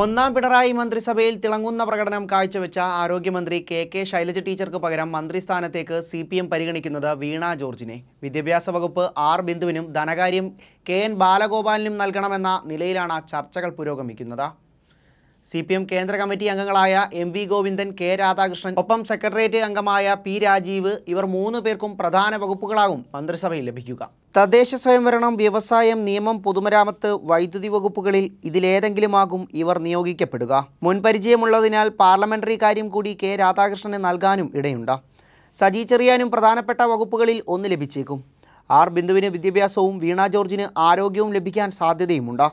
ഒന്നാം പിണറായി മന്ത്രിസഭയിൽ തിളങ്ങുന്ന പ്രകടനം കാഴ്ചവെച്ച ആരോഗ്യമന്ത്രി കെ കെ ശൈലജ ടീച്ചർക്ക് പകരം മന്ത്രിസ്ഥാനത്തേക്ക് സി പി എം പരിഗണിക്കുന്നത് വീണ ജോർജിനെ വിദ്യാഭ്യാസ വകുപ്പ് ആർ ബിന്ദുവിനും ധനകാര്യം കെ എൻ ബാലഗോപാലിനും നൽകണമെന്ന നിലയിലാണ് ചർച്ചകൾ പുരോഗമിക്കുന്നത് സി പി എം കേന്ദ്ര കമ്മിറ്റി അംഗങ്ങളായ M V Govindan K Radhakrishnan ഒപ്പം സെക്രട്ടേറിയറ്റ് അംഗമായ പി രാജീവ് ഇവർ മൂന്ന് പേർക്കും പ്രധാന വകുപ്പുകളാകും മന്ത്രിസഭയിൽ ലഭിക്കുക തദ്ദേശ സ്വയംഭരണം വ്യവസായം നിയമം പൊതുമരാമത്ത് വൈദ്യുതി വകുപ്പുകളിൽ ഇതിലേതെങ്കിലുമാകും ഇവർ നിയോഗിക്കപ്പെടുക മുൻപരിചയമുള്ളതിനാൽ പാർലമെന്ററി കാര്യം കൂടി കെ രാധാകൃഷ്ണന് നൽകാനും ഇടയുണ്ട് സജി ചെറിയാനും പ്രധാനപ്പെട്ട വകുപ്പുകളിൽ ഒന്ന് ലഭിച്ചേക്കും ആർ ബിന്ദുവിന് വിദ്യാഭ്യാസവും വീണ ജോർജിന് ആരോഗ്യവും ലഭിക്കാൻ സാധ്യതയുമുണ്ട്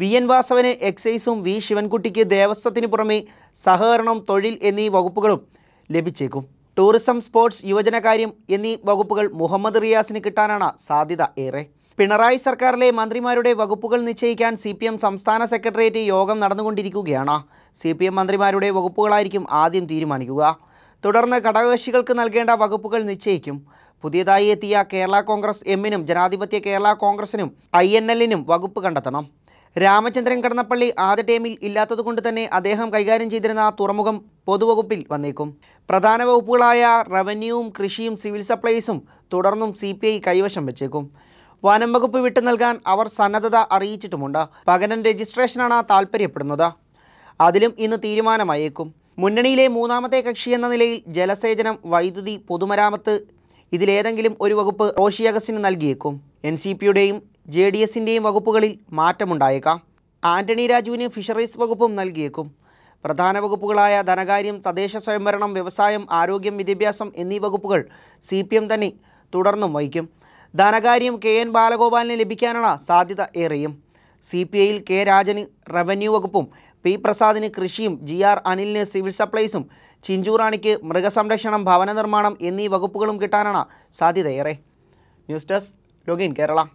വി എൻ വാസവന് എക്സൈസും വി ശിവൻകുട്ടിക്ക് ദേവസ്വത്തിന് പുറമെ സഹകരണം തൊഴിൽ എന്നീ വകുപ്പുകളും ലഭിച്ചേക്കും ടൂറിസം സ്പോർട്സ് യുവജനകാര്യം എന്നീ വകുപ്പുകൾ മുഹമ്മദ് റിയാസിന് കിട്ടാനാണ് സാധ്യത ഏറെ പിണറായി സർക്കാരിലെ മന്ത്രിമാരുടെ വകുപ്പുകൾ നിശ്ചയിക്കാൻ സി പി എം സംസ്ഥാന സെക്രട്ടേറിയറ്റ് യോഗം നടന്നുകൊണ്ടിരിക്കുകയാണ് സി പി എം മന്ത്രിമാരുടെ വകുപ്പുകളായിരിക്കും ആദ്യം തീരുമാനിക്കുക തുടർന്ന് ഘടകകക്ഷികൾക്ക് നൽകേണ്ട വകുപ്പുകൾ നിശ്ചയിക്കും പുതിയതായി എത്തിയ കേരള കോൺഗ്രസ് എമ്മിനും ജനാധിപത്യ കേരള കോൺഗ്രസിനും ഐ എൻ എല്ലിനും വകുപ്പ് കണ്ടെത്തണം രാമചന്ദ്രൻ കടന്നപ്പള്ളി ആദ്യ ടീമിൽ ഇല്ലാത്തതുകൊണ്ട് തന്നെ അദ്ദേഹം കൈകാര്യം ചെയ്തിരുന്ന തുറമുഖം പൊതുവകുപ്പിൽ വന്നേക്കും പ്രധാന വകുപ്പുകളായ റവന്യൂവും കൃഷിയും സിവിൽ സപ്ലൈസും തുടർന്നും സി കൈവശം വെച്ചേക്കും വനം വകുപ്പ് വിട്ടു നൽകാൻ അവർ സന്നദ്ധത അറിയിച്ചിട്ടുമുണ്ട് പകരം രജിസ്ട്രേഷനാണ് താല്പര്യപ്പെടുന്നത് അതിലും ഇന്ന് തീരുമാനമായേക്കും മുന്നണിയിലെ മൂന്നാമത്തെ കക്ഷി എന്ന നിലയിൽ ജലസേചനം വൈദ്യുതി പൊതുമരാമത്ത് ഇതിലേതെങ്കിലും ഒരു വകുപ്പ് റോഷി അഗസ്റ്റിന് നൽകിയേക്കും എൻ സി പിയുടെയും ജെ ഡി എസിൻ്റെയും വകുപ്പുകളിൽ മാറ്റമുണ്ടായേക്കാം ആന്റണി രാജുവിന് ഫിഷറീസ് വകുപ്പും നൽകിയേക്കും പ്രധാന വകുപ്പുകളായ ധനകാര്യം തദ്ദേശ സ്വയംഭരണം വ്യവസായം ആരോഗ്യം വിദ്യാഭ്യാസം എന്നീ വകുപ്പുകൾ സി പി എം തന്നെ തുടർന്നും വഹിക്കും ധനകാര്യം കെ എൻ ബാലഗോപാലിന് ലഭിക്കാനുള്ള സാധ്യത ഏറെയും സി പി ഐയിൽ കെ രാജന് റവന്യൂ വകുപ്പും പി പ്രസാദിന് കൃഷിയും ജി ആർ അനിലിന് സിവിൽ സപ്ലൈസും ചിഞ്ചൂറാണിക്ക് മൃഗസംരക്ഷണം ഭവന നിർമ്മാണം എന്നീ വകുപ്പുകളും കിട്ടാനാണ് സാധ്യതയേറെ ന്യൂസ് ഡെസ്ക് ലോഗിൻ കേരള